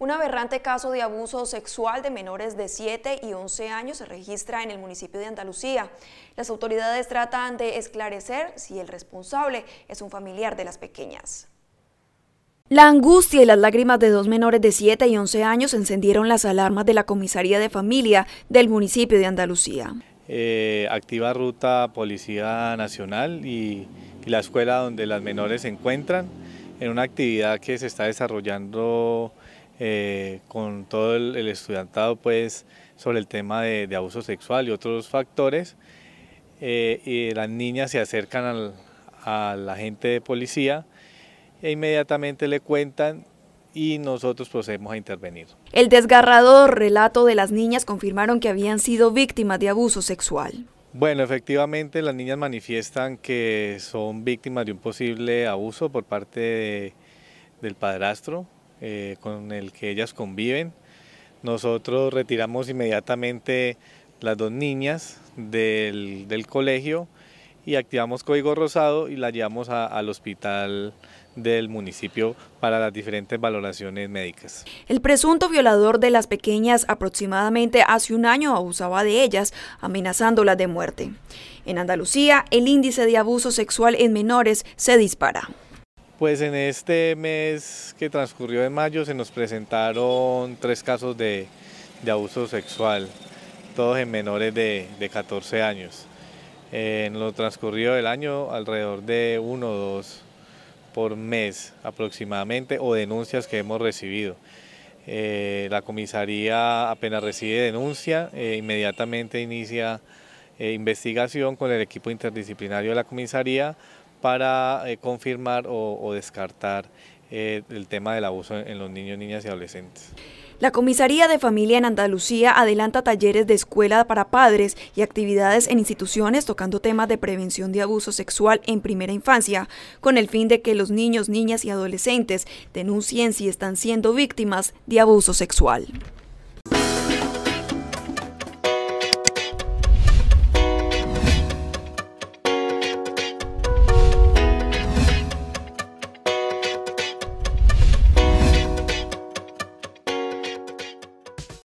Un aberrante caso de abuso sexual de menores de 7 y 11 años se registra en el municipio de Andalucía. Las autoridades tratan de esclarecer si el responsable es un familiar de las pequeñas. La angustia y las lágrimas de dos menores de 7 y 11 años encendieron las alarmas de la comisaría de familia del municipio de Andalucía. Eh, activa ruta Policía Nacional y, la escuela donde las menores se encuentran en una actividad que se está desarrollando eh, con todo el, estudiantado pues, sobre el tema de, abuso sexual y otros factores. Eh, y las niñas se acercan al, a la gente de policía e inmediatamente le cuentan y nosotros procedemos a intervenir. El desgarrador relato de las niñas confirmaron que habían sido víctimas de abuso sexual. Bueno, efectivamente las niñas manifiestan que son víctimas de un posible abuso por parte del padrastro, eh, con el que ellas conviven. Nosotros retiramos inmediatamente las dos niñas del, colegio y activamos código rosado y la llevamos al hospital del municipio para las diferentes valoraciones médicas. El presunto violador de las pequeñas aproximadamente hace un año abusaba de ellas, amenazándolas de muerte. En Andalucía, el índice de abuso sexual en menores se dispara. Pues en este mes que transcurrió en mayo se nos presentaron tres casos de, abuso sexual, todos en menores de, 14 años. en lo transcurrido del año, alrededor de uno o dos por mes aproximadamente, o denuncias que hemos recibido. Eh, la comisaría apenas recibe denuncia, e inmediatamente inicia eh, investigación con el equipo interdisciplinario de la comisaría para eh, confirmar o, descartar eh, el tema del abuso en los niños, niñas y adolescentes. La Comisaría de Familia en Andalucía adelanta talleres de escuela para padres y actividades en instituciones tocando temas de prevención de abuso sexual en primera infancia, con el fin de que los niños, niñas y adolescentes denuncien si están siendo víctimas de abuso sexual.